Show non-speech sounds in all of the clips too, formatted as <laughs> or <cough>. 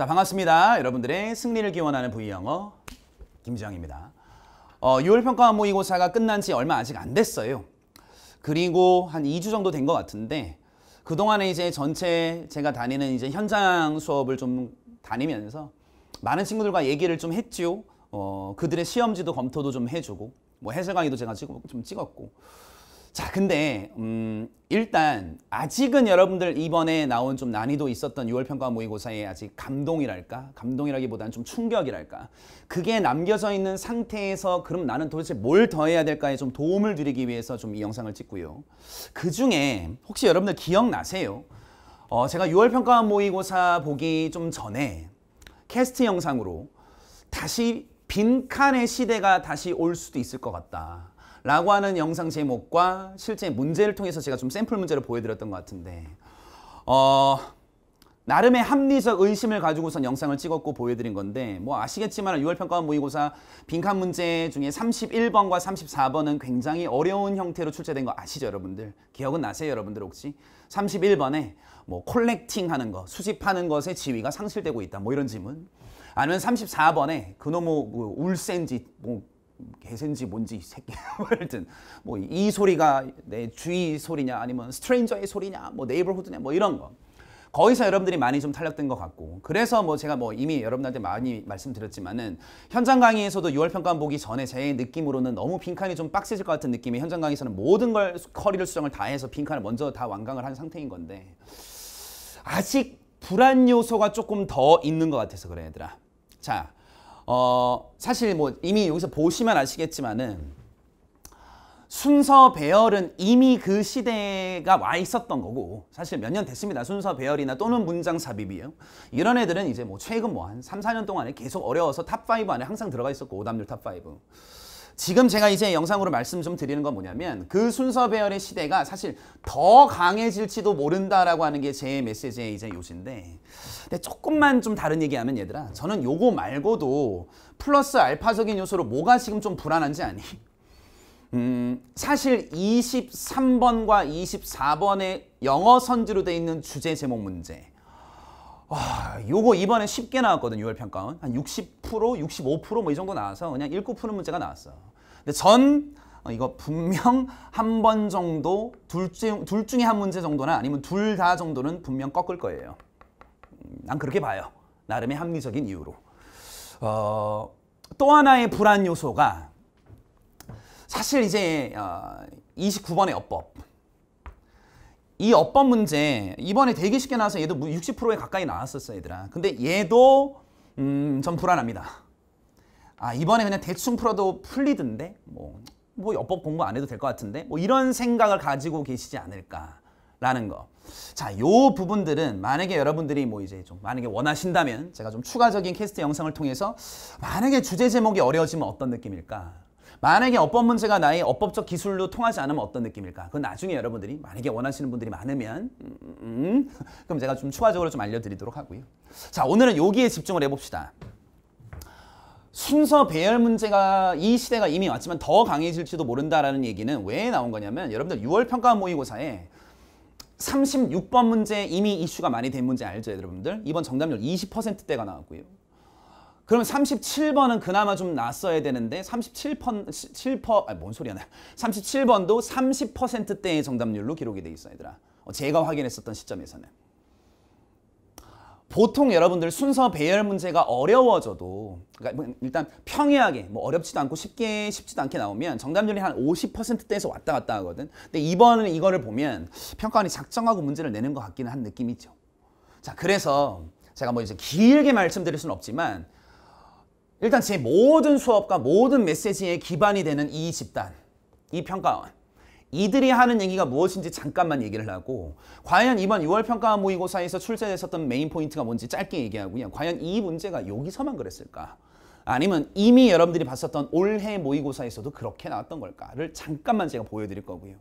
자 반갑습니다. 여러분들의 승리를 기원하는 V영어 김지영입니다. 어, 6월 평가 모의고사가 끝난 지 얼마 아직 안 됐어요. 그리고 한 2주 정도 된 것 같은데 그동안에 이제 전체 제가 다니는 이제 현장 수업을 좀 다니면서 많은 친구들과 얘기를 좀 했지요. 어, 그들의 시험지도 검토도 좀 해주고 뭐 해설 강의도 제가 지금 좀 찍었고 자 근데 음 일단 아직은 여러분들 이번에 나온 좀 난이도 있었던 6월 평가 모의고사에 아직 감동이랄까 감동이라기보다는 좀 충격이랄까 그게 남겨져 있는 상태에서 그럼 나는 도대체 뭘 더해야 될까에 좀 도움을 드리기 위해서 좀 이 영상을 찍고요 그 중에 혹시 여러분들 기억나세요? 어 제가 6월 평가 모의고사 보기 좀 전에 캐스트 영상으로 다시 빈칸의 시대가 다시 올 수도 있을 것 같다 라고 하는 영상 제목과 실제 문제를 통해서 제가 좀 샘플 문제를 보여드렸던 것 같은데 어, 나름의 합리적 의심을 가지고선 영상을 찍었고 보여드린 건데 뭐 아시겠지만 6월 평가원 모의고사 빈칸 문제 중에 31번과 34번은 굉장히 어려운 형태로 출제된 거 아시죠 여러분들? 기억은 나세요 여러분들 혹시? 31번에 뭐 콜렉팅하는 거, 수집하는 것의 지위가 상실되고 있다 뭐 이런 질문 아니면 34번에 그놈의 그 울센지 뭐 개센지 뭔지 새끼 하여튼 <laughs> 뭐이 소리가 내 주위 소리냐 아니면 스트레인저의 소리냐 뭐네이버후드냐뭐 이런 거 거기서 여러분들이 많이 좀 탄력된 것 같고 그래서 뭐 제가 뭐 이미 여러분한테 많이 말씀드렸지만은 현장 강의에서도 6월 평가 보기 전에 제 느낌으로는 너무 빈칸이 좀 빡세질 것 같은 느낌이 현장 강의에서는 모든 걸 커리를 수정을 다 해서 빈칸을 먼저 다 완강을 한 상태인 건데 아직 불안 요소가 조금 더 있는 것 같아서 그래 얘들아 자 어, 사실 뭐 이미 여기서 보시면 아시겠지만은 순서 배열은 이미 그 시대가 와 있었던 거고 사실 몇 년 됐습니다. 순서 배열이나 또는 문장 삽입이에요. 이런 애들은 이제 뭐 최근 뭐 한 3, 4년 동안에 계속 어려워서 탑5 안에 항상 들어가 있었고 오답률 탑5. 지금 제가 이제 영상으로 말씀 좀 드리는 건 뭐냐면 그 순서 배열의 시대가 사실 더 강해질지도 모른다라고 하는 게 제 메시지의 이제 요지인데 근데 조금만 좀 다른 얘기하면 얘들아 저는 요거 말고도 플러스 알파적인 요소로 뭐가 지금 좀 불안한지 아니? 음, 사실 23번과 24번의 영어 선지로 돼 있는 주제 제목 문제 와, 요거 이번에 쉽게 나왔거든 6월 평가원 한60% 65%뭐 이 정도 나와서 그냥 읽고 푸는 문제가 나왔어 근데 전 어, 이거 분명 한 번 정도 둘, 중, 둘 중에 한 문제 정도나 아니면 둘 다 정도는 분명 꺾을 거예요. 음, 난 그렇게 봐요. 나름의 합리적인 이유로. 어, 또 하나의 불안 요소가 사실 이제 어, 29번의 어법. 이 어법 문제 이번에 되게 쉽게 나와서 얘도 60%에 뭐 가까이 나왔었어 요 얘들아. 근데 얘도 음, 전 불안합니다. 아 이번에 그냥 대충 풀어도 풀리던데 뭐, 뭐 여법 공부 안 해도 될 것 같은데 뭐 이런 생각을 가지고 계시지 않을까라는 거. 자, 요 부분들은 만약에 여러분들이 뭐 이제 좀 만약에 원하신다면 제가 좀 추가적인 캐스트 영상을 통해서 만약에 주제 제목이 어려워지면 어떤 느낌일까? 만약에 어법 문제가 나의 어법적 기술로 통하지 않으면 어떤 느낌일까? 그건 나중에 여러분들이 만약에 원하시는 분들이 많으면 음, 음, 음 그럼 제가 좀 추가적으로 좀 알려드리도록 하고요. 자 오늘은 여기에 집중을 해봅시다. 순서 배열 문제가 이 시대가 이미 왔지만 더 강해질지도 모른다라는 얘기는 왜 나온 거냐면 여러분들 6월 평가 모의고사에 36번 문제 이미 이슈가 많이 된 문제 알죠 여러분들? 이번 정답률 20%대가 나왔고요. 그러면 37번은 그나마 좀낫어야 되는데 37번 7퍼 아 뭔 소리야 나 37번도 30%대의 정답률로 기록이 돼 있어 얘들아. 어, 제가 확인했었던 시점에서는. 보통 여러분들 순서 배열 문제가 어려워져도 그러니까 뭐 일단 평이하게 뭐 어렵지도 않고 쉽게 쉽지도 않게 나오면 정답률이 한 50%대에서 왔다 갔다 하거든 근데 이번은 이거를 보면 평가원이 작정하고 문제를 내는 것 같기는 한 느낌이죠 자 그래서 제가 뭐 이제 길게 말씀드릴 수는 없지만 일단 제 모든 수업과 모든 메시지에 기반이 되는 이 집단 이 평가원 이들이 하는 얘기가 무엇인지 잠깐만 얘기를 하고 과연 이번 6월 평가 모의고사에서 출제됐었던 메인 포인트가 뭔지 짧게 얘기하고요. 과연 이 문제가 여기서만 그랬을까? 아니면 이미 여러분들이 봤었던 올해 모의고사에서도 그렇게 나왔던 걸까를 잠깐만 제가 보여드릴 거고요.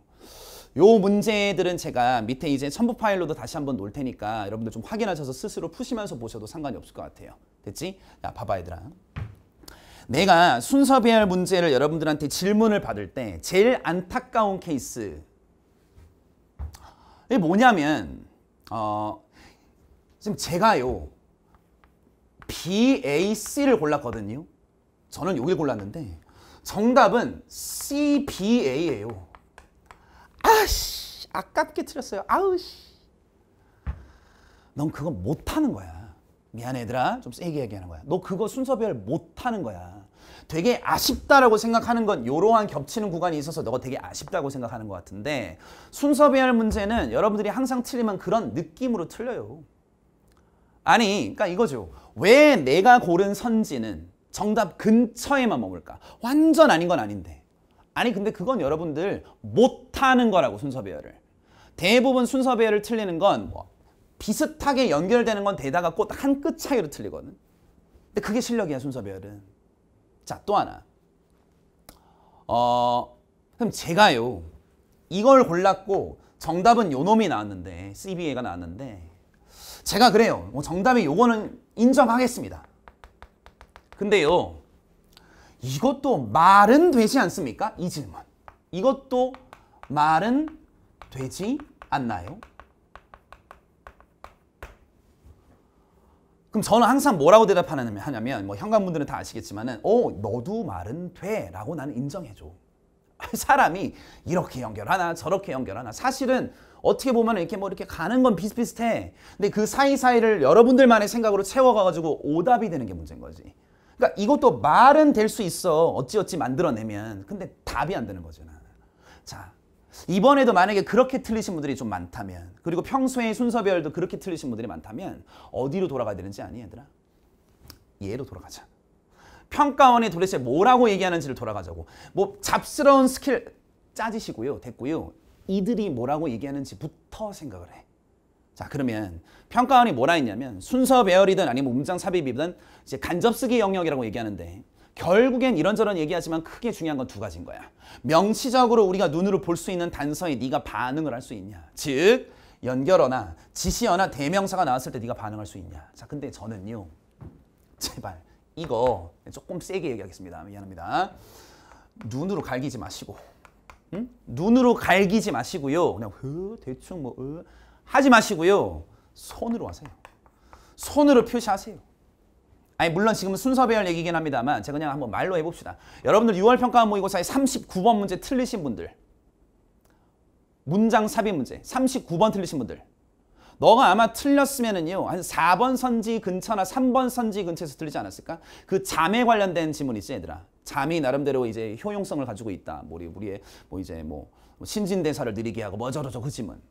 요 문제들은 제가 밑에 이제 첨부 파일로도 다시 한번 놓을 테니까 여러분들 좀 확인하셔서 스스로 푸시면서 보셔도 상관이 없을 것 같아요. 됐지? 야, 봐봐 얘들아. 내가 순서 배열 문제를 여러분들한테 질문을 받을 때 제일 안타까운 케이스 이게 뭐냐면 어, 지금 제가요 B, A, C를 골랐거든요 저는 여기 골랐는데 정답은 C, B, A예요 아씨 아깝게 틀렸어요 아우씨 넌 그건 못하는 거야 미안해 얘들아 좀 세게 얘기하는 거야 너 그거 순서별 못하는 거야 되게 아쉽다라고 생각하는 건 이러한 겹치는 구간이 있어서 너가 되게 아쉽다고 생각하는 것 같은데 순서배열 문제는 여러분들이 항상 틀리면 그런 느낌으로 틀려요 아니 그러니까 이거죠 왜 내가 고른 선지는 정답 근처에만 머물까 완전 아닌 건 아닌데 아니 근데 그건 여러분들 못하는 거라고 순서배열을 대부분 순서배열을 틀리는 건뭐 비슷하게 연결되는 건 대다가 꽃 한 끗 차이로 틀리거든. 근데 그게 실력이야 순서별은. 자 또 하나. 어 그럼 제가요 이걸 골랐고 정답은 요놈이 나왔는데 CBA가 나왔는데 제가 그래요. 뭐 정답이 요거는 인정하겠습니다. 근데요 이것도 말은 되지 않습니까? 이 질문. 이것도 말은 되지 않나요? 그럼 저는 항상 뭐라고 대답하냐면 하냐면 뭐 현관분들은 다 아시겠지만은 어 너도 말은 돼라고 나는 인정해줘. <laughs> 사람이 이렇게 연결하나 저렇게 연결하나 사실은 어떻게 보면 이렇게 뭐 이렇게 가는 건 비슷비슷해. 근데 그 사이사이를 여러분들만의 생각으로 채워가가지고 오답이 되는 게 문제인 거지. 그러니까 이것도 말은 될 수 있어. 어찌어찌 만들어내면. 근데 답이 안 되는 거잖아. 자, 이번에도 만약에 그렇게 틀리신 분들이 좀 많다면 그리고 평소에 순서별도 그렇게 틀리신 분들이 많다면 어디로 돌아가야 되는지 아니 얘들아? 얘로 돌아가자. 평가원이 도대체 뭐라고 얘기하는지를 돌아가자고. 뭐 잡스러운 스킬 짜지시고요. 됐고요. 이들이 뭐라고 얘기하는지부터 생각을 해. 자 그러면 평가원이 뭐라 했냐면 순서 배열이든 아니면 음장 삽입이든 이제 간접쓰기 영역이라고 얘기하는데 결국엔 이런저런 얘기하지만 크게 중요한 건 두 가지인 거야. 명시적으로 우리가 눈으로 볼 수 있는 단서에 네가 반응을 할 수 있냐. 즉 연결어나 지시어나 대명사가 나왔을 때 네가 반응할 수 있냐. 자 근데 저는요. 제발 이거 조금 세게 얘기하겠습니다. 미안합니다. 눈으로 갈기지 마시고 응? 눈으로 갈기지 마시고요. 그냥 으, 대충 뭐 으, 하지 마시고요. 손으로 하세요. 손으로 표시하세요. 아니 물론 지금은 순서배열 얘기긴 합니다만 제가 그냥 한번 말로 해봅시다. 여러분들 6월 평가 모의고사에 39번 문제 틀리신 분들 문장 삽입 문제 39번 틀리신 분들 너가 아마 틀렸으면은요 한 4번 선지 근처나 3번 선지 근처에서 틀리지 않았을까? 그 잠에 관련된 지문이지 얘들아. 잠이 나름대로 이제 효용성을 가지고 있다. 뭐 우리 우리의 뭐 이제 뭐, 뭐 신진대사를 느리게 하고 뭐저러저 그 지문.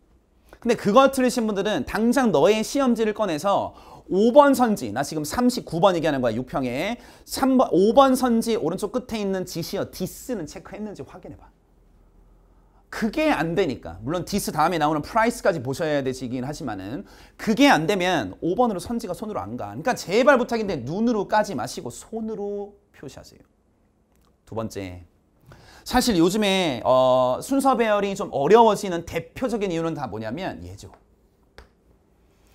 근데 그거 틀리신 분들은 당장 너의 시험지를 꺼내서 5번 선지, 나 지금 39번 얘기하는 거야, 6평에. 3번, 5번 선지 오른쪽 끝에 있는 지시어 디스는 체크했는지 확인해봐. 그게 안 되니까 물론 디스 다음에 나오는 프라이스까지 보셔야 되시긴 하지만은 그게 안 되면 5번으로 선지가 손으로 안 가. 그러니까 제발 부탁인데 눈으로 까지 마시고 손으로 표시하세요. 두 번째. 사실 요즘에 어, 순서 배열이 좀 어려워지는 대표적인 이유는 다 뭐냐면 예죠.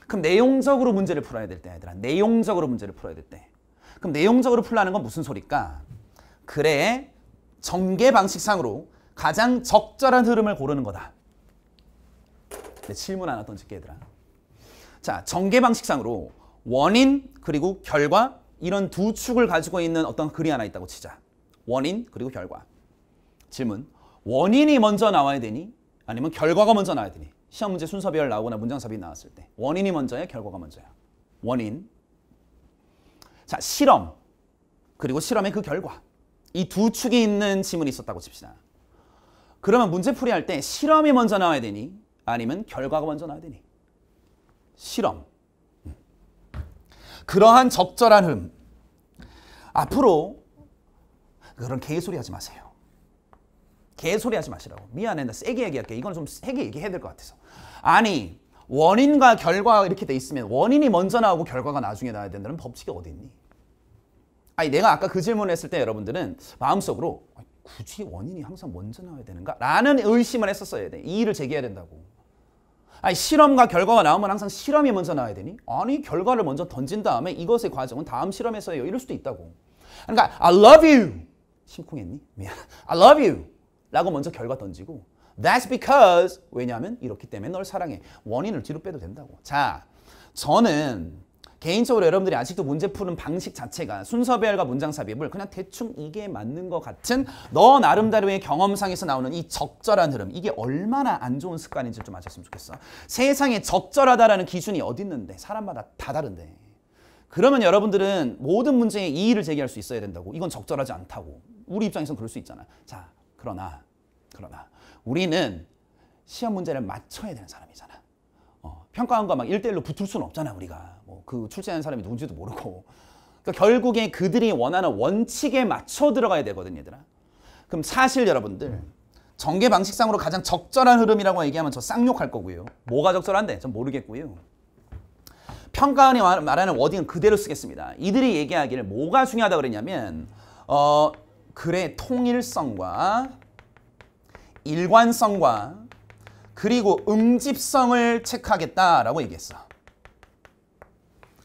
그럼 내용적으로 문제를 풀어야 될때 얘들아 내용적으로 문제를 풀어야 될때 그럼 내용적으로 풀라는 건 무슨 소리일까? 그래 전개 방식상으로 가장 적절한 흐름을 고르는 거다. 네, 질문 하나 던질게 얘들아. 자, 전개 방식상으로 원인 그리고 결과 이런 두 축을 가지고 있는 어떤 글이 하나 있다고 치자. 원인 그리고 결과. 질문. 원인이 먼저 나와야 되니? 아니면 결과가 먼저 나와야 되니? 시험 문제 순서별 나오거나 문장삽이 나왔을 때 원인이 먼저야 결과가 먼저야. 원인. 자 실험 그리고 실험의 그 결과 이 두 축이 있는 지문이 있었다고 칩시다. 그러면 문제풀이 할때 실험이 먼저 나와야 되니 아니면 결과가 먼저 나와야 되니 실험 그러한 적절한 흠 앞으로 그런 개소리 하지 마세요. 개소리 하지 마시라고. 미안해. 나 세게 얘기할게. 이건 좀 세게 얘기해야 될 것 같아서. 아니, 원인과 결과 이렇게 돼 있으면 원인이 먼저 나오고 결과가 나중에 나와야 된다는 법칙이 어디 있니? 아니, 내가 아까 그 질문을 했을 때 여러분들은 마음속으로 굳이 원인이 항상 먼저 나와야 되는가? 라는 의심을 했었어야 돼. 이의를 제기해야 된다고. 아니, 실험과 결과가 나오면 항상 실험이 먼저 나와야 되니? 아니, 결과를 먼저 던진 다음에 이것의 과정은 다음 실험에서요 이럴 수도 있다고. 그러니까 I love you. 심쿵했니? 미안. <laughs> I love you. 라고 먼저 결과 던지고 That's because 왜냐하면 이렇기 때문에 널 사랑해. 원인을 뒤로 빼도 된다고. 자, 저는 개인적으로 여러분들이 아직도 문제 푸는 방식 자체가 순서배열과 문장 삽입을 그냥 대충 이게 맞는 것 같은 너 나름대로의 경험상에서 나오는 이 적절한 흐름 이게 얼마나 안 좋은 습관인지 좀 아셨으면 좋겠어. 세상에 적절하다라는 기준이 어디 있는데 사람마다 다 다른데. 그러면 여러분들은 모든 문제에 이의를 제기할 수 있어야 된다고. 이건 적절하지 않다고. 우리 입장에선 그럴 수 있잖아. 자, 그러나 그러나 우리는 시험 문제를 맞춰야 되는 사람이잖아. 어, 평가한 거막 1대1로 붙을 수는 없잖아 우리가. 뭐 그 출제하는 사람이 누군지도 모르고. 그러니까 결국에 그들이 원하는 원칙에 맞춰 들어가야 되거든 얘들아. 그럼 사실 여러분들 전개 방식상으로 가장 적절한 흐름이라고 얘기하면 저 쌍욕할 거고요. 뭐가 적절한데? 전 모르겠고요. 평가원이 말하는 워딩은 그대로 쓰겠습니다. 이들이 얘기하기를 뭐가 중요하다 그랬냐면 어, 글의 통일성과 일관성과 그리고 음집성을 체크하겠다라고 얘기했어.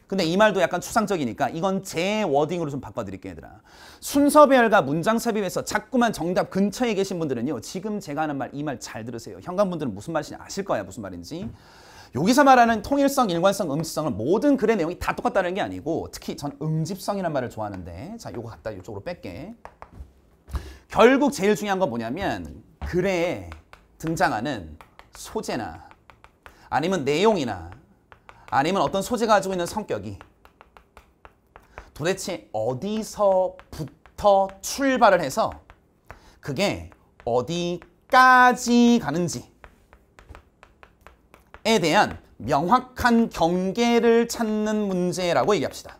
근데 이 말도 약간 추상적이니까 이건 제 워딩으로 좀 바꿔드릴게요 얘들아. 순서배열과 문장삽입에서 자꾸만 정답 근처에 계신 분들은요. 지금 제가 하는 말 이 말 잘 들으세요. 현관분들은 무슨 말인지 아실 거야 무슨 말인지. 여기서 말하는 통일성, 일관성, 음지성은 모든 글의 내용이 다 똑같다는 게 아니고 특히 전 음집성이라는 말을 좋아하는데 자 요거 갖다 이쪽으로 뺄게. 결국 제일 중요한 건 뭐냐면 글에 등장하는 소재나 아니면 내용이나 아니면 어떤 소재가 가지고 있는 성격이 도대체 어디서부터 출발을 해서 그게 어디까지 가는지에 대한 명확한 경계를 찾는 문제라고 얘기합시다.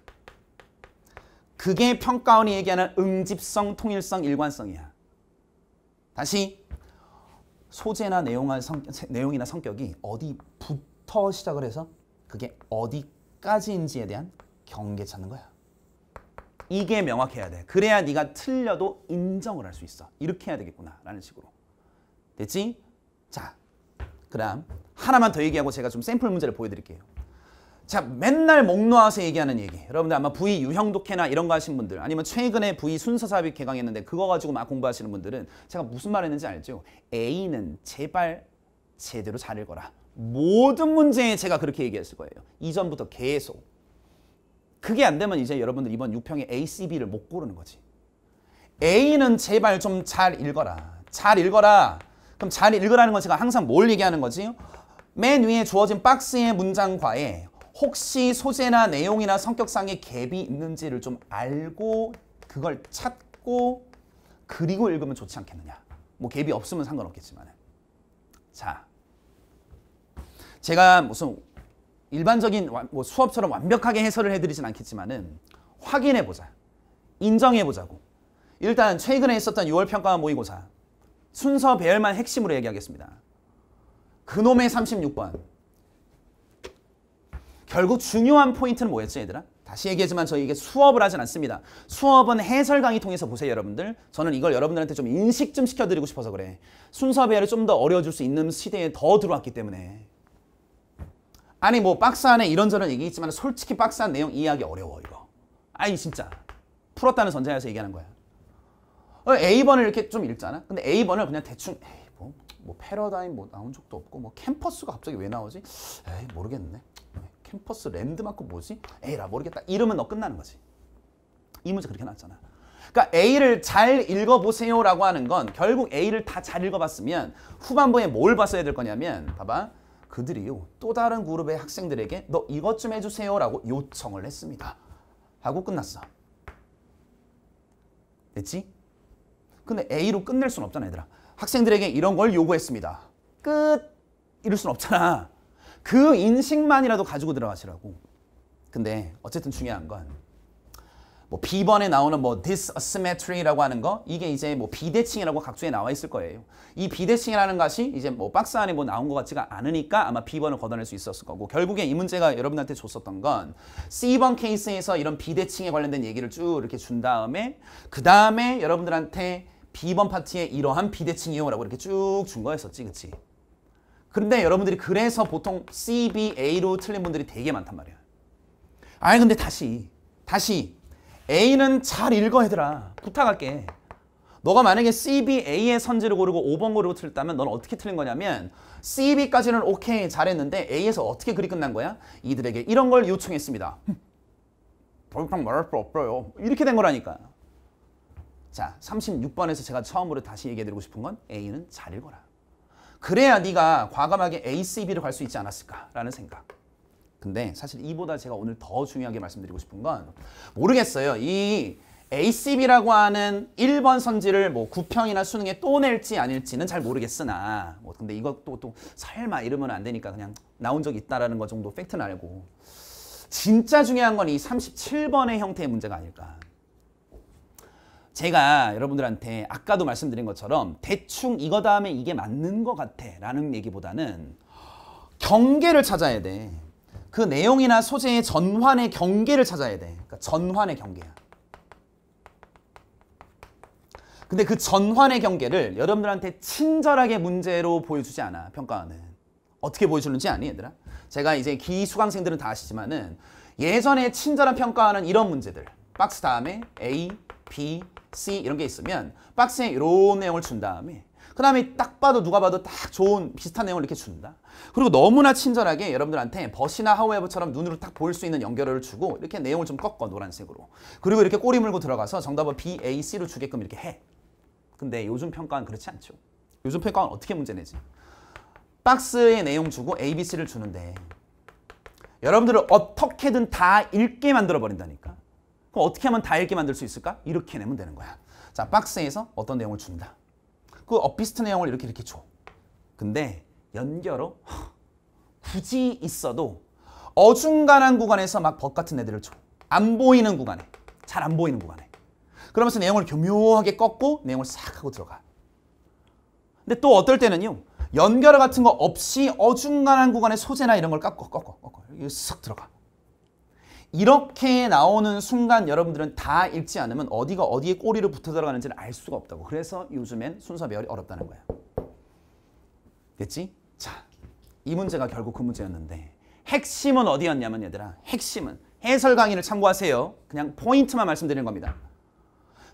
그게 평가원이 얘기하는 응집성, 통일성, 일관성이야. 다시 소재나 성, 내용이나 성격이 어디부터 시작을 해서 그게 어디까지인지에 대한 경계 찾는 거야. 이게 명확해야 돼. 그래야 네가 틀려도 인정을 할 수 있어. 이렇게 해야 되겠구나 라는 식으로. 됐지? 자, 그 다음 하나만 더 얘기하고 제가 좀 샘플 문제를 보여드릴게요. 자 맨날 목 놓아서 얘기하는 얘기 여러분들 아마 부위 유형독해나 이런 거 하신 분들 아니면 최근에 부위 순서삽입 개강했는데 그거 가지고 막 공부하시는 분들은 제가 무슨 말 했는지 알죠? A는 제발 제대로 잘 읽어라 모든 문제에 제가 그렇게 얘기했을 거예요 이전부터 계속 그게 안 되면 이제 여러분들 이번 6평에 A, C, B를 못 고르는 거지 A는 제발 좀 잘 읽어라 잘 읽어라 그럼 잘 읽으라는 건 제가 항상 뭘 얘기하는 거지? 맨 위에 주어진 박스의 문장과의 혹시 소재나 내용이나 성격상의 갭이 있는지를 좀 알고 그걸 찾고 그리고 읽으면 좋지 않겠느냐. 뭐 갭이 없으면 상관없겠지만. 자, 제가 무슨 일반적인 뭐 수업처럼 완벽하게 해설을 해드리진 않겠지만은 확인해보자. 인정해보자고. 일단 최근에 있었던 6월 평가 모의고사 순서 배열만 핵심으로 얘기하겠습니다. 그놈의 36번. 결국 중요한 포인트는 뭐였지 얘들아? 다시 얘기하지만 저희 에게 수업을 하진 않습니다. 수업은 해설 강의 통해서 보세요 여러분들. 저는 이걸 여러분들한테 좀 인식 좀 시켜드리고 싶어서 그래. 순서 배열을 좀 더 어려워질 수 있는 시대에 더 들어왔기 때문에. 아니 뭐 박스 안에 이런저런 얘기 있지만 솔직히 박스 안 내용 이해하기 어려워 이거. 아니 진짜. 풀었다는 전제하에서 얘기하는 거야. 어, A번을 이렇게 좀 읽잖아. 근데 A번을 그냥 대충 에이 뭐, 뭐 패러다임 뭐 나온 적도 없고 뭐 캠퍼스가 갑자기 왜 나오지? 에이 모르겠네. 캠퍼스 랜드마크 뭐지? 에라 모르겠다. 이러면 너 끝나는 거지. 이 문제 그렇게 나왔잖아. 그러니까 A를 잘 읽어보세요 라고 하는 건 결국 A를 다 잘 읽어봤으면 후반부에 뭘 봤어야 될 거냐면 봐봐 그들이요 또 다른 그룹의 학생들에게 너 이것 좀 해주세요 라고 요청을 했습니다 하고 끝났어 됐지? 근데 A로 끝낼 순 없잖아 얘들아 학생들에게 이런 걸 요구했습니다 끝 이럴 순 없잖아 그 인식만이라도 가지고 들어가시라고. 근데 어쨌든 중요한 건 뭐 B번에 나오는 뭐 disasymmetry라고 하는 거 이게 이제 뭐 비대칭이라고 각주에 나와 있을 거예요. 이 비대칭이라는 것이 이제 뭐 박스 안에 뭐 나온 것 같지가 않으니까 아마 B번을 걷어낼 수 있었을 거고 결국에 이 문제가 여러분한테 줬었던 건 C번 케이스에서 이런 비대칭에 관련된 얘기를 쭉 이렇게 준 다음에 그 다음에 여러분들한테 B번 파티에 이러한 비대칭이요라고 이렇게 쭉 준 거였었지 그치? 그런데 여러분들이 그래서 보통 CBA로 틀린 분들이 되게 많단 말이야. 아니 근데 다시 다시 A는 잘 읽어 얘들아. 부탁할게. 너가 만약에 CBA의 선지를 고르고 5번 고르고 틀렸다면 넌 어떻게 틀린 거냐면 CB까지는 오케이 잘했는데 A에서 어떻게 글이 끝난 거야? 이들에게 이런 걸 요청했습니다. 더 이상 말할 수 없어요. 이렇게 된 거라니까. 자, 36번에서 제가 처음으로 다시 얘기해드리고 싶은 건 A는 잘 읽어라. 그래야 네가 과감하게 A, C, B를 갈 수 있지 않았을까라는 생각. 근데 사실 이보다 제가 오늘 더 중요하게 말씀드리고 싶은 건 모르겠어요. 이 ACB라고 하는 1번 선지를 뭐 9평이나 수능에 또 낼지 아닐지는 잘 모르겠으나 뭐 근데 이것도 또 설마 이러면 안 되니까 그냥 나온 적 있다라는 거 정도 팩트는 알고 진짜 중요한 건 이 37번의 형태의 문제가 아닐까 제가 여러분들한테 아까도 말씀드린 것처럼 대충 이거 다음에 이게 맞는 것 같아 라는 얘기보다는 경계를 찾아야 돼. 그 내용이나 소재의 전환의 경계를 찾아야 돼. 그러니까 전환의 경계야. 근데 그 전환의 경계를 여러분들한테 친절하게 문제로 보여주지 않아, 평가는. 하 어떻게 보여주는지 아니, 얘들아? 제가 이제 기수강생들은 다 아시지만은 예전에 친절한 평가하는 이런 문제들. 박스 다음에 A, B, C 이런 게 있으면 박스에 이런 내용을 준 다음에 그 다음에 딱 봐도 누가 봐도 딱 좋은 비슷한 내용을 이렇게 준다. 그리고 너무나 친절하게 여러분들한테 버시나 하우웨브처럼 눈으로 딱 볼 수 있는 연결을 주고 이렇게 내용을 좀 꺾어 노란색으로. 그리고 이렇게 꼬리 물고 들어가서 정답은 B, A, C로 주게끔 이렇게 해. 근데 요즘 평가는 그렇지 않죠. 요즘 평가는 어떻게 문제 내지? 박스에 내용 주고 A, B, C를 주는데 여러분들을 어떻게든 다 읽게 만들어버린다니까. 그럼 어떻게 하면 다 읽게 만들 수 있을까? 이렇게 내면 되는 거야. 자, 박스에서 어떤 내용을 준다. 그업비스트 내용을 이렇게 이렇게 줘. 근데 연결어 <laughs> 굳이 있어도 어중간한 구간에서 막 벗 같은 애들을 줘. 안 보이는 구간에. 잘 안 보이는 구간에. 그러면서 내용을 교묘하게 꺾고 내용을 싹 하고 들어가. 근데 또 어떨 때는요. 연결어 같은 거 없이 어중간한 구간에 소재나 이런 걸 깎고 꺾어 꺾어. 이거 쓱 들어가. 이렇게 나오는 순간 여러분들은 다 읽지 않으면 어디가 어디에 꼬리를 붙어 들어가는지는 알 수가 없다고. 그래서 요즘엔 순서 배열이 어렵다는 거야. 됐지? 자, 이 문제가 결국 그 문제였는데 핵심은 어디였냐면 얘들아, 핵심은 해설 강의를 참고하세요. 그냥 포인트만 말씀드리는 겁니다.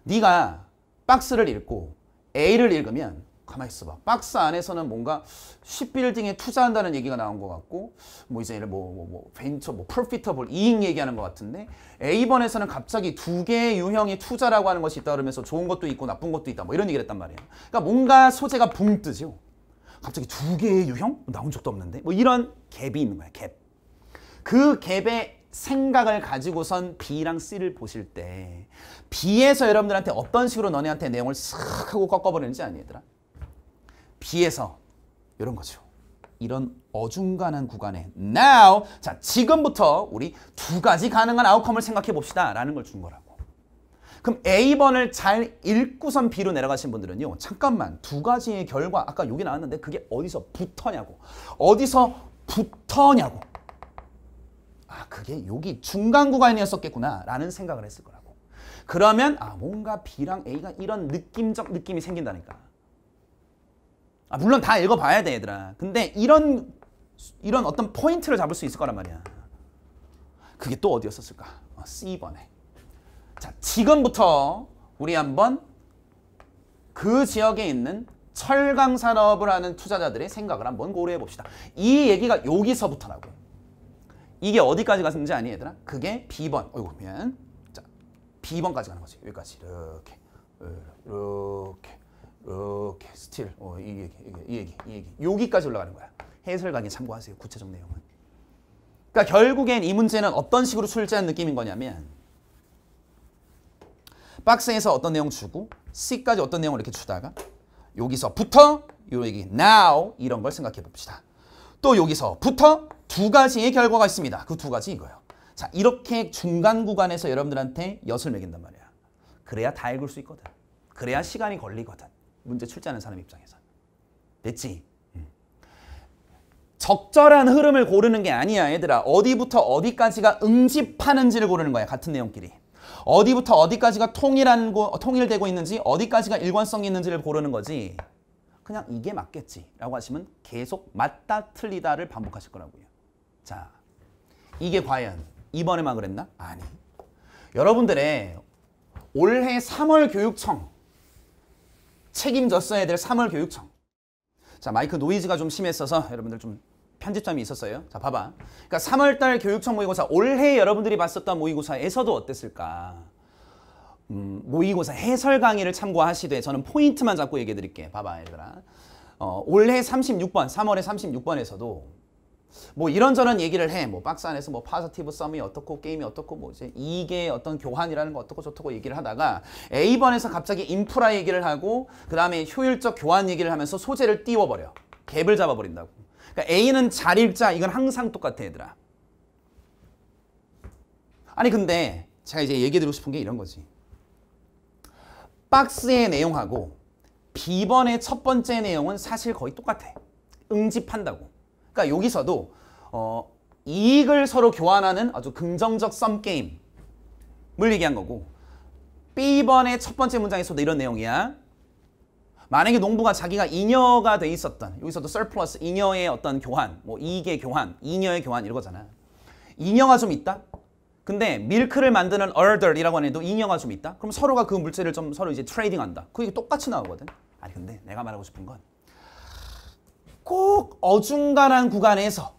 네가 박스를 읽고 A를 읽으면 가만 히 있어봐. 박스 안에서는 뭔가 10빌딩에 투자한다는 얘기가 나온 것 같고 뭐 이제 예를 뭐, 뭐, 뭐 벤처, 뭐 프로피터블, 이익 얘기하는 것 같은데 A번에서는 갑자기 두 개의 유형의 투자라고 하는 것이 있다 그러면서 좋은 것도 있고 나쁜 것도 있다 뭐 이런 얘기를 했단 말이에요. 그러니까 뭔가 소재가 붕 뜨죠. 갑자기 두 개의 유형? 뭐 나온 적도 없는데? 뭐 이런 갭이 있는 거야, 갭. 그갭의 생각을 가지고선 B랑 C를 보실 때 B에서 여러분들한테 어떤 식으로 너네한테 내용을 싹 하고 꺾어버리는지 아니 더라 비해서 이런 거죠. 이런 어중간한 구간에 now 자 지금부터 우리 두 가지 가능한 아웃컴을 생각해 봅시다 라는 걸 준 거라고 그럼 A번을 잘 읽고선 B로 내려가신 분들은요 잠깐만 두 가지의 결과 아까 여기 나왔는데 그게 어디서 붙어냐고 어디서 붙어냐고 아 그게 여기 중간 구간이었었겠구나 라는 생각을 했을 거라고 그러면 아 뭔가 B랑 A가 이런 느낌적 느낌이 생긴다니까 아, 물론 다 읽어봐야 돼 얘들아. 근데 이런 이런 어떤 포인트를 잡을 수 있을 거란 말이야. 그게 또 어디였었을까? 어, C번에. 자, 지금부터 우리 한번 그 지역에 있는 철강 산업을 하는 투자자들의 생각을 한번 고려해 봅시다. 이 얘기가 여기서부터라고. 이게 어디까지 갔는지 아니 얘들아? 그게 B번. 어이구 미안. 자, B번까지 가는 거지. 여기까지 이렇게 이렇게 이렇게 스틸 어, 이 얘기, 이 얘기, 이 얘기. 여기까지 올라가는 거야. 해설 강의 참고하세요. 구체적 내용은. 그러니까 결국엔 이 문제는 어떤 식으로 출제한 느낌인 거냐면 박스에서 어떤 내용 주고 C까지 어떤 내용을 이렇게 주다가 여기서부터 요 얘기 now 이런 걸 생각해 봅시다. 또 여기서부터 두 가지의 결과가 있습니다. 그 두 가지 이거요자 이렇게 중간 구간에서 여러분들한테 엿을 매긴단 말이야. 그래야 다 읽을 수 있거든. 그래야 시간이 걸리거든. 문제 출제하는 사람 입장에서 됐지? 음. 적절한 흐름을 고르는 게 아니야 얘들아 어디부터 어디까지가 응집하는지를 고르는 거야 같은 내용끼리 어디부터 어디까지가 통일한 거, 어, 통일되고 있는지 어디까지가 일관성이 있는지를 고르는 거지 그냥 이게 맞겠지 라고 하시면 계속 맞다 틀리다를 반복하실 거라고요 자 이게 과연 이번에만 그랬나? 아니 여러분들의 올해 3월 교육청 책임졌어야 될 3월 교육청. 자, 마이크 노이즈가 좀 심했어서 여러분들 좀 편집점이 있었어요. 자, 봐봐. 그러니까 3월달 교육청 모의고사 올해 여러분들이 봤었던 모의고사에서도 어땠을까? 음, 모의고사 해설 강의를 참고하시되 저는 포인트만 잡고 얘기해 드릴게. 봐봐, 얘들아. 어, 올해 36번, 3월에 36번에서도 뭐 이런저런 얘기를 해. 뭐 박스 안에서 뭐 파서티브 썸이 어떻고 게임이 어떻고 뭐 이제 이게 어떤 교환이라는 거 어떻고 저떻고 얘기를 하다가 A번에서 갑자기 인프라 얘기를 하고 그다음에 효율적 교환 얘기를 하면서 소재를 띄워 버려. 갭을 잡아 버린다고. 그러니까 A는 잘 읽자. 이건 항상 똑같아, 얘들아. 아니 근데 제가 이제 얘기 드리고 싶은 게 이런 거지. 박스의 내용하고 B번의 첫 번째 내용은 사실 거의 똑같아. 응집한다고. 그러니까 여기서도 어, 이익을 서로 교환하는 아주 긍정적 썸 게임을 얘기한 거고 B번의 첫 번째 문장에서도 이런 내용이야. 만약에 농부가 자기가 잉여가 돼 있었던 여기서도 surplus 잉여의 어떤 교환, 뭐 이익의 교환, 잉여의 교환 이런 거잖아. 잉여가 좀 있다. 근데 밀크를 만드는 order이라고 해도 잉여가 좀 있다. 그럼 서로가 그 물질을 좀 서로 이제 트레이딩한다. 그게 똑같이 나오거든. 아니 근데 내가 말하고 싶은 건꼭 어중간한 구간에서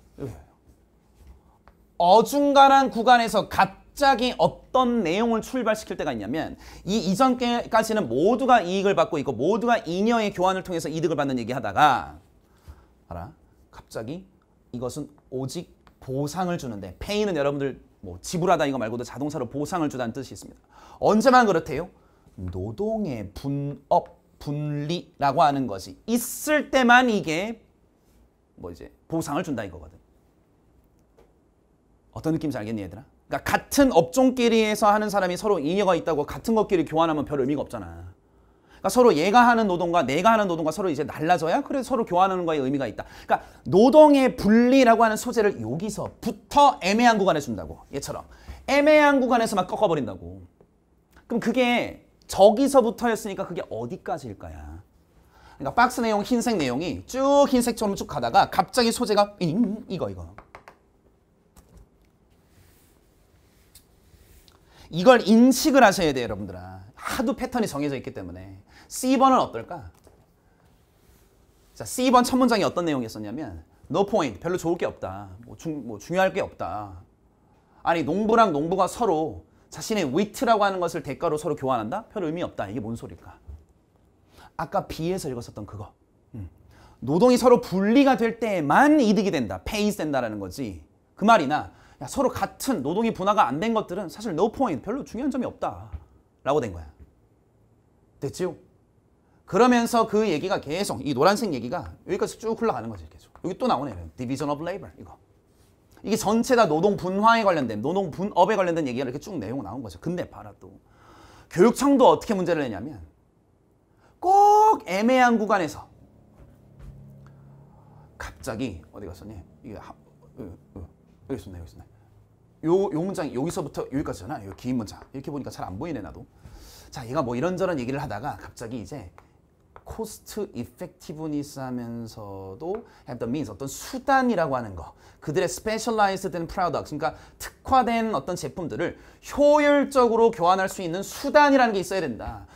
어중간한 구간에서 갑자기 어떤 내용을 출발시킬 때가 있냐면 이 이전까지는 모두가 이익을 받고 있고 모두가 인여의 교환을 통해서 이득을 받는 얘기하다가 알아? 갑자기 이것은 오직 보상을 주는데 페이는 여러분들 뭐 지불하다 이거 말고도 자동차로 보상을 주다는 뜻이 있습니다. 언제만 그렇대요? 노동의 분업 분리라고 하는 것이 있을 때만 이게 뭐 이제 보상을 준다 이거거든. 어떤 느낌인지 알겠니 얘들아? 그러니까 같은 업종끼리에서 하는 사람이 서로 인여가 있다고 같은 것끼리 교환하면 별 의미가 없잖아. 그러니까 서로 얘가 하는 노동과 내가 하는 노동과 서로 이제 날라져야 그래 서로 교환하는 거에 의미가 있다. 그러니까 노동의 분리라고 하는 소재를 여기서부터 애매한 구간에 준다고. 얘처럼 애매한 구간에서만 꺾어버린다고. 그럼 그게 저기서부터였으니까 그게 어디까지일까야? 그러니까 박스 내용 흰색 내용이 쭉 흰색처럼 쭉 가다가 갑자기 소재가 잉 이거 이거 이걸 인식을 하셔야 돼요 여러분들아 하도 패턴이 정해져 있기 때문에 C번은 어떨까? 자 C번 첫 문장이 어떤 내용이었었냐면 No point 별로 좋을 게 없다 뭐, 중, 뭐 중요할 게 없다 아니 농부랑 농부가 서로 자신의 위트라고 하는 것을 대가로 서로 교환한다? 별 의미 없다 이게 뭔 소릴까? 아까 B에서 읽었었던 그거. 음. 노동이 서로 분리가 될 때만 에 이득이 된다. 페이스 된다라는 거지. 그 말이나 야, 서로 같은 노동이 분화가 안 된 것들은 사실 no p o i 별로 중요한 점이 없다. 라고 된 거야. 됐지요? 그러면서 그 얘기가 계속 이 노란색 얘기가 여기까지 쭉 흘러가는 거지 계속. 여기 또 나오네. Division of Labor 이거. 이게 전체 다 노동 분화에 관련된 노동 분업에 관련된 얘기가 이렇게 쭉 내용 나온 거죠. 근데 봐라 또 교육청도 어떻게 문제를 내냐면 꼭 애매한 구간에서 갑자기 어디 갔었니? 이게 하, 어, 어, 여기 있었네 여기 있었네 요, 요 문장 여기서부터 여기까지잖아 요긴 문장 이렇게 보니까 잘 안 보이네 나도 자 얘가 뭐 이런저런 얘기를 하다가 갑자기 이제 코스트 이펙티브니스 하면서도 have the means 어떤 수단이라고 하는 거 그들의 스페셜라이즈된 프로덕트 그러니까 특화된 어떤 제품들을 효율적으로 교환할 수 있는 수단이라는 게 있어야 된다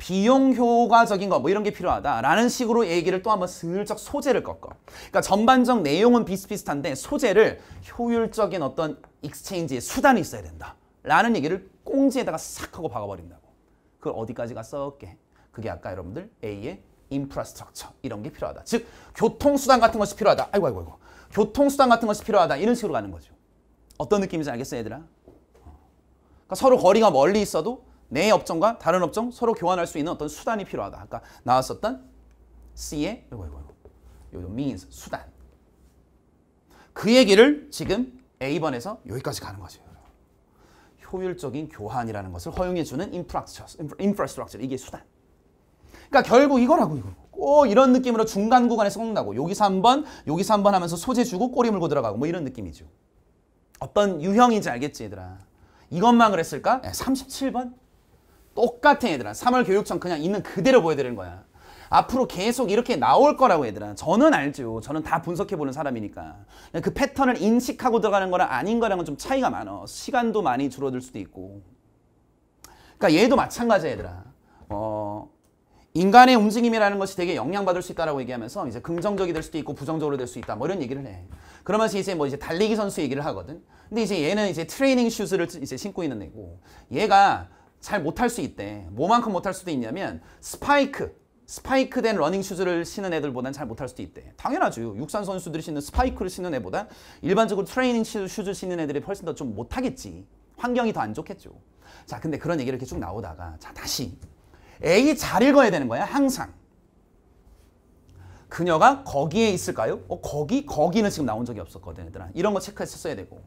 비용 효과적인 거 뭐 이런 게 필요하다라는 식으로 얘기를 또 한번 슬쩍 소재를 꺾어. 그러니까 전반적 내용은 비슷비슷한데 소재를 효율적인 어떤 익스체인지의 수단이 있어야 된다라는 얘기를 꽁지에다가 싹 하고 박아버린다고. 그걸 어디까지 가썩게 그게 아까 여러분들 A의 인프라스트럭처 이런 게 필요하다. 즉 교통수단 같은 것이 필요하다. 아이고 아이고 아이고. 교통수단 같은 것이 필요하다. 이런 식으로 가는 거죠. 어떤 느낌인지 알겠어 얘들아? 어. 그러니까 서로 거리가 멀리 있어도 내 업종과 다른 업종 서로 교환할 수 있는 어떤 수단이 필요하다. 아까 나왔었던 C의 요거 요거 요거 means 수단. 그 얘기를 지금 A번에서 여기까지 가는 거죠. 효율적인 교환이라는 것을 허용해주는 인프라스트럭처, 이게 수단. 그러니까 결국 이거라고 이거. 꼭 이런 느낌으로 중간 구간에 서꼭나고 여기서 한 번, 여기서 한 번 하면서 소재 주고 꼬리 물고 들어가고 뭐 이런 느낌이죠. 어떤 유형인지 알겠지 얘들아. 이것만 그랬을까? 37번? 똑같은 애들아 3월 교육청 그냥 있는 그대로 보여드리는 거야 앞으로 계속 이렇게 나올 거라고 얘들아 저는 알죠 저는 다 분석해보는 사람이니까 그 패턴을 인식하고 들어가는 거랑 아닌 거랑은 좀 차이가 많아 시간도 많이 줄어들 수도 있고 그러니까 얘도 마찬가지야 얘들아 어, 인간의 움직임이라는 것이 되게 영향받을 수 있다라고 얘기하면서 이제 긍정적이 될 수도 있고 부정적으로 될 수 있다 뭐 이런 얘기를 해 그러면서 이제 뭐 이제 달리기 선수 얘기를 하거든 근데 이제 얘는 이제 트레이닝 슈즈를 이제 신고 있는 애고 얘가 잘 못할 수 있대. 뭐만큼 못할 수도 있냐면 스파이크, 스파이크 된 러닝 슈즈를 신은 애들보단 잘 못할 수도 있대. 당연하죠. 육상 선수들이 신는 스파이크를 신는 애보다 일반적으로 트레이닝 슈즈 신는 애들이 훨씬 더 좀 못하겠지. 환경이 더 안 좋겠죠. 자, 근데 그런 얘기를 이렇게 쭉 나오다가 자, 다시 애기 잘 읽어야 되는 거야, 항상. 그녀가 거기에 있을까요? 어, 거기? 거기는 지금 나온 적이 없었거든, 얘들아. 이런 거체크했었어야 되고.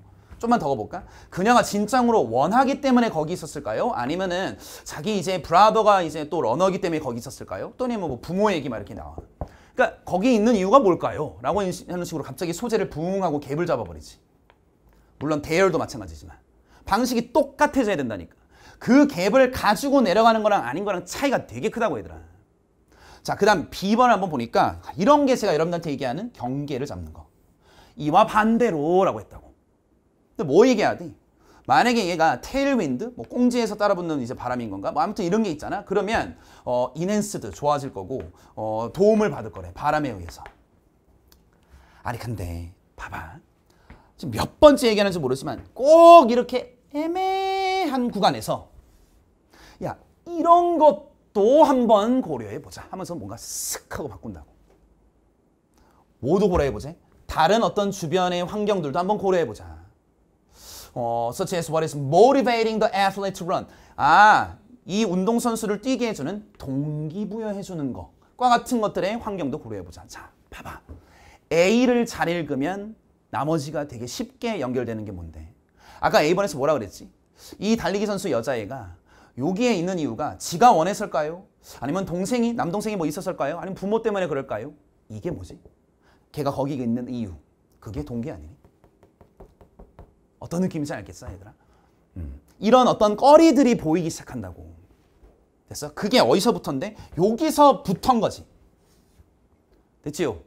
좀만 더 가볼까? 그녀가 진짜으로 원하기 때문에 거기 있었을까요? 아니면은 자기 이제 브라더가 이제 또 러너기 때문에 거기 있었을까요? 또는 뭐 부모 얘기 막 이렇게 나와. 그러니까 거기 있는 이유가 뭘까요? 라고 하는 식으로 갑자기 소재를 붕하고 갭을 잡아버리지. 물론 대열도 마찬가지지만 방식이 똑같아져야 된다니까. 그 갭을 가지고 내려가는 거랑 아닌 거랑 차이가 되게 크다고 얘들아. 자, 그 다음 B번을 한번 보니까 이런 게 제가 여러분들한테 얘기하는 경계를 잡는 거. 이와 반대로 라고 했다고. 근데 뭐 얘기해야 돼? 만약에 얘가 테일윈드, 뭐 꽁지에서 따라붙는 이제 바람인 건가? 뭐 아무튼 이런 게 있잖아. 그러면 어, 인핸스드 좋아질 거고 어, 도움을 받을 거래. 바람에 의해서. 아니 근데 봐봐. 지금 몇 번째 얘기하는지 모르지만 꼭 이렇게 애매한 구간에서 야 이런 것도 한번 고려해보자 하면서 뭔가 쓱 하고 바꾼다고. 모두 고려해보자. 다른 어떤 주변의 환경들도 한번 고려해보자. 어, such as what is motivating the athlete to run. 아, 이 운동선수를 뛰게 해주는 동기부여해주는 것과 같은 것들의 환경도 고려해보자. 자, 봐봐. A를 잘 읽으면 나머지가 되게 쉽게 연결되는 게 뭔데? 아까 A번에서 뭐라 그랬지? 이 달리기 선수 여자애가 여기에 있는 이유가 지가 원했을까요? 아니면 동생이, 남동생이 뭐 있었을까요? 아니면 부모 때문에 그럴까요? 이게 뭐지? 걔가 거기 있는 이유. 그게 동기 아니니? 어떤 느낌인지 알겠어 얘들아? 음. 이런 어떤 꺼리들이 보이기 시작한다고. 됐어? 그게 어디서부터인데? 여기서부터인 거지. 됐지요?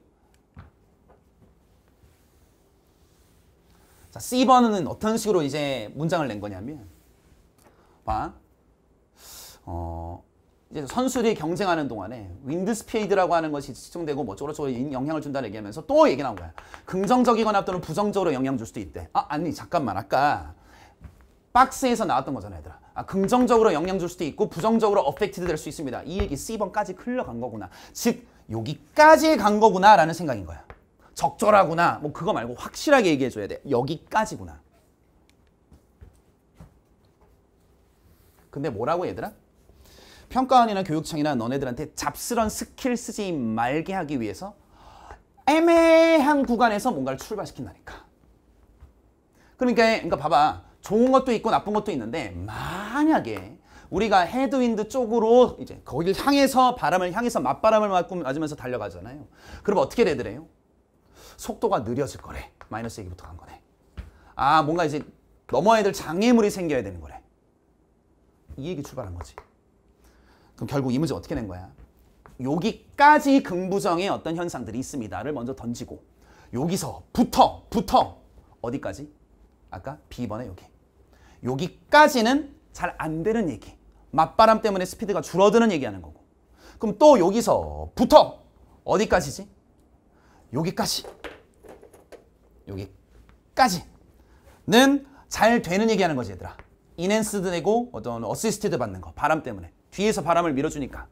자, C번은 어떤 식으로 이제 문장을 낸 거냐면 봐. 어, 이제 선수들이 경쟁하는 동안에 윈드스피이드라고 하는 것이 측정되고 뭐저쩌고저 영향을 준다 얘기하면서 또 얘기 나온 거야. 긍정적이거나 또는 부정적으로 영향 줄 수도 있대. 아 아니 잠깐만 아까 박스에서 나왔던 거잖아 얘들아. 아, 긍정적으로 영향 줄 수도 있고 부정적으로 어펙티드 될수 있습니다. 이 얘기 C번까지 흘러간 거구나. 즉 여기까지 간 거구나 라는 생각인 거야. 적절하구나. 뭐 그거 말고 확실하게 얘기해줘야 돼. 여기까지구나. 근데 뭐라고 얘들아? 평가원이나 교육청이나 너네들한테 잡스런 스킬 쓰지 말게 하기 위해서 애매한 구간에서 뭔가를 출발시킨다니까. 그러니까, 그러니까 봐봐. 좋은 것도 있고 나쁜 것도 있는데 만약에 우리가 헤드윈드 쪽으로 이제 거길 향해서 바람을 향해서 맞바람을 맞으면서 달려가잖아요. 그럼 어떻게 되더래요? 속도가 느려질 거래. 마이너스 얘기부터 간 거네. 아 뭔가 이제 넘어야 될 장애물이 생겨야 되는 거래. 이 얘기 출발한 거지. 그럼 결국 이 문제 어떻게 낸 거야? 여기까지 긍부정의 어떤 현상들이 있습니다를 먼저 던지고 여기서부터 부터 어디까지? 아까 B번에 여기. 여기까지는 잘 안 되는 얘기. 맞바람 때문에 스피드가 줄어드는 얘기하는 거고. 그럼 또 여기서부터 어디까지지? 여기까지. 여기까지는 잘 되는 얘기하는 거지 얘들아. 이넨스드 내고 어떤 어시스티드 받는 거 바람 때문에. 뒤에서 바람을 밀어주니까.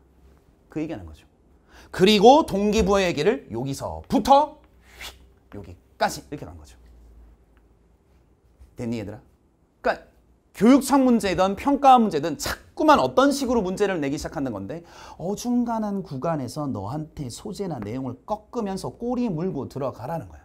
그 얘기하는 거죠. 그리고 동기부여 얘기를 여기서부터 여기까지 이렇게 간 거죠. 됐니 얘들아? 그러니까 교육청 문제든 평가 문제든 자꾸만 어떤 식으로 문제를 내기 시작하는 건데 어중간한 구간에서 너한테 소재나 내용을 꺾으면서 꼬리 물고 들어가라는 거야.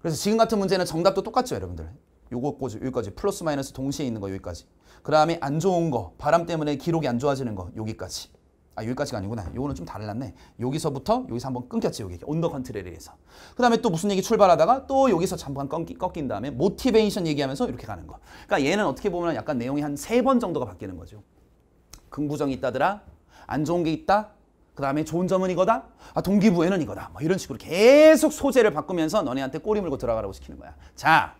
그래서 지금 같은 문제는 정답도 똑같죠 여러분들. 요거 것 여기까지 플러스 마이너스 동시에 있는 거 여기까지 그 다음에 안 좋은 거 바람 때문에 기록이 안 좋아지는 거 여기까지 아 여기까지가 아니구나 요거는 좀 달랐네 여기서부터 여기서 한번 끊겼지 여기 언더 컨트롤에서 그 다음에 또 무슨 얘기 출발하다가 또 여기서 잠깐 꺾인, 꺾인 다음에 모티베이션 얘기하면서 이렇게 가는 거 그러니까 얘는 어떻게 보면 약간 내용이 한 세 번 정도가 바뀌는 거죠 긍부정이 있다더라 안 좋은 게 있다 그 다음에 좋은 점은 이거다 아 동기부여는 이거다 뭐 이런 식으로 계속 소재를 바꾸면서 너네한테 꼬리 물고 들어가라고 시키는 거야 자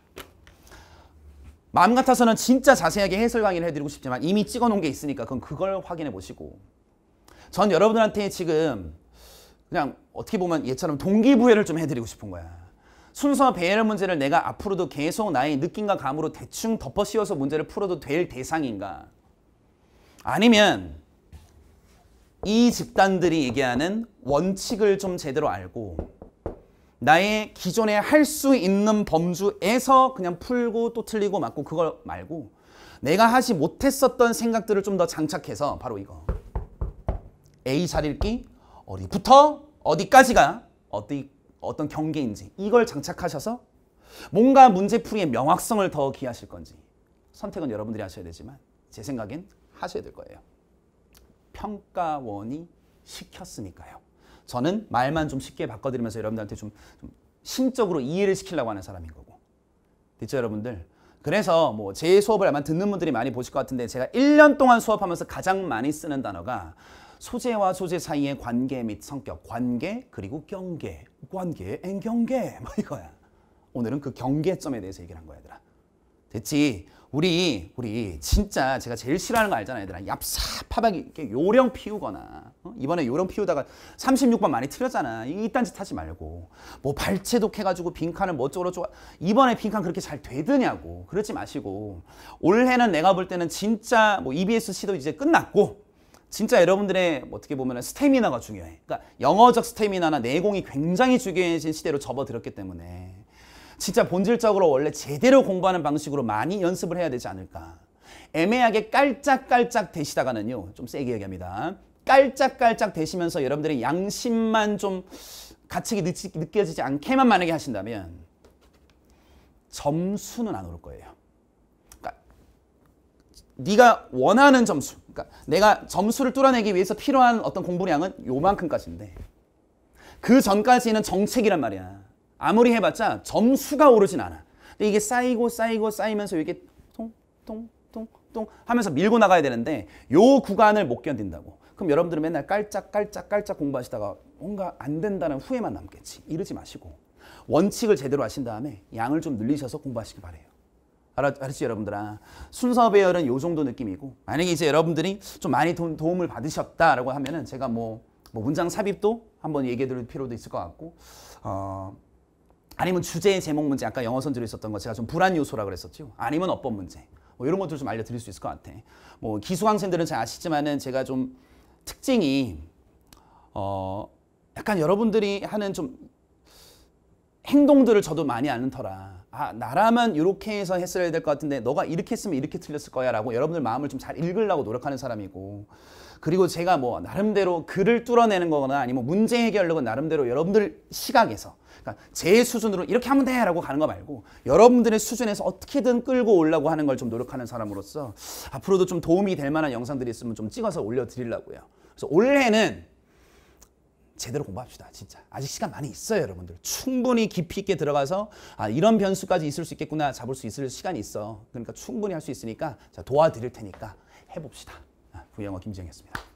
마음 같아서는 진짜 자세하게 해설 강의를 해드리고 싶지만 이미 찍어놓은 게 있으니까 그건 그걸 확인해 보시고 전 여러분들한테 지금 그냥 어떻게 보면 얘처럼 동기부여를 좀 해드리고 싶은 거야. 순서 배열 문제를 내가 앞으로도 계속 나의 느낌과 감으로 대충 덮어 씌워서 문제를 풀어도 될 대상인가? 아니면 이 집단들이 얘기하는 원칙을 좀 제대로 알고 나의 기존에 할 수 있는 범주에서 그냥 풀고 또 틀리고 맞고 그걸 말고 내가 하지 못했었던 생각들을 좀 더 장착해서 바로 이거 A 잘 읽기 어디부터 어디까지가 어디, 어떤 경계인지 이걸 장착하셔서 뭔가 문제풀이의 명확성을 더 기하실 건지 선택은 여러분들이 하셔야 되지만 제 생각엔 하셔야 될 거예요. 평가원이 시켰으니까요. 저는 말만 좀 쉽게 바꿔드리면서 여러분들한테 좀, 좀 심적으로 이해를 시키려고 하는 사람인 거고. 됐죠, 여러분들? 그래서 뭐 제 수업을 아마 듣는 분들이 많이 보실 것 같은데 제가 1년 동안 수업하면서 가장 많이 쓰는 단어가 소재와 소재 사이의 관계 및 성격, 관계, 그리고 경계, 관계, 엔 경계, <laughs> 뭐 이거야. 오늘은 그 경계점에 대해서 얘기를 한 거야, 얘들아. 됐지? 우리, 우리 진짜 제가 제일 싫어하는 거 알잖아, 얘들아. 얍삽하게 요령 피우거나 어? 이번에 요런 피우다가 36번 많이 틀렸잖아. 이딴 짓 하지 말고. 뭐 발체독 해가지고 빈칸을 뭐 쪼로 쪼 이번에 빈칸 그렇게 잘 되드냐고. 그러지 마시고. 올해는 내가 볼 때는 진짜 뭐 EBS 시도 이제 끝났고 진짜 여러분들의 뭐 어떻게 보면 스태미나가 중요해. 그러니까 영어적 스태미나나 내공이 굉장히 중요해진 시대로 접어들었기 때문에 진짜 본질적으로 원래 제대로 공부하는 방식으로 많이 연습을 해야 되지 않을까. 애매하게 깔짝깔짝 되시다가는요. 좀 세게 얘기합니다. 깔짝깔짝 되시면서 여러분들의 양심만 좀 가책이 느껴지지 않게만 만약에 하신다면 점수는 안 오를 거예요. 그러니까 네가 원하는 점수, 그러니까 내가 점수를 뚫어내기 위해서 필요한 어떤 공부량은 요만큼까지인데 그 전까지는 정책이란 말이야. 아무리 해봤자 점수가 오르진 않아. 근데 이게 쌓이고 쌓이고 쌓이면서 이게 통통통통 하면서 밀고 나가야 되는데 요 구간을 못 견딘다고. 그럼 여러분들은 맨날 깔짝깔짝깔짝 공부하시다가 뭔가 안 된다는 후회만 남겠지. 이러지 마시고 원칙을 제대로 하신 다음에 양을 좀 늘리셔서 공부하시기 바래요. 알았지 여러분들아 순서 배열은 요 정도 느낌이고 만약에 이제 여러분들이 좀 많이 도, 움을 받으셨다라고 하면은 제가 뭐, 뭐 문장 삽입도 한번 얘기해 드릴 필요도 있을 것 같고 어, 아니면 주제의 제목 문제 아까 영어 선지로 있었던 거 제가 좀 불안 요소라 그랬었죠 아니면 어법 문제 뭐 이런 것들 좀 알려드릴 수 있을 것 같아 뭐 기수강생들은 잘 아시지만은 제가 좀 특징이 어 약간 여러분들이 하는 좀 행동들을 저도 많이 아는 터라 아 나라면 이렇게 해서 했어야 될 것 같은데 너가 이렇게 했으면 이렇게 틀렸을 거야 라고 여러분들 마음을 좀 잘 읽으려고 노력하는 사람이고 그리고 제가 뭐 나름대로 글을 뚫어내는 거거나 아니면 문제 해결력은 나름대로 여러분들 시각에서 그러니까 제 수준으로 이렇게 하면 돼라고 가는 거 말고 여러분들의 수준에서 어떻게든 끌고 올라고 하는 걸 좀 노력하는 사람으로서 앞으로도 좀 도움이 될 만한 영상들이 있으면 좀 찍어서 올려드리려고요. 그래서 올해는 제대로 공부합시다 진짜 아직 시간 많이 있어요 여러분들 충분히 깊이 있게 들어가서 아 이런 변수까지 있을 수 있겠구나 잡을 수 있을 시간이 있어 그러니까 충분히 할 수 있으니까 자 도와드릴 테니까 해봅시다 아, 부영어 김지영이었습니다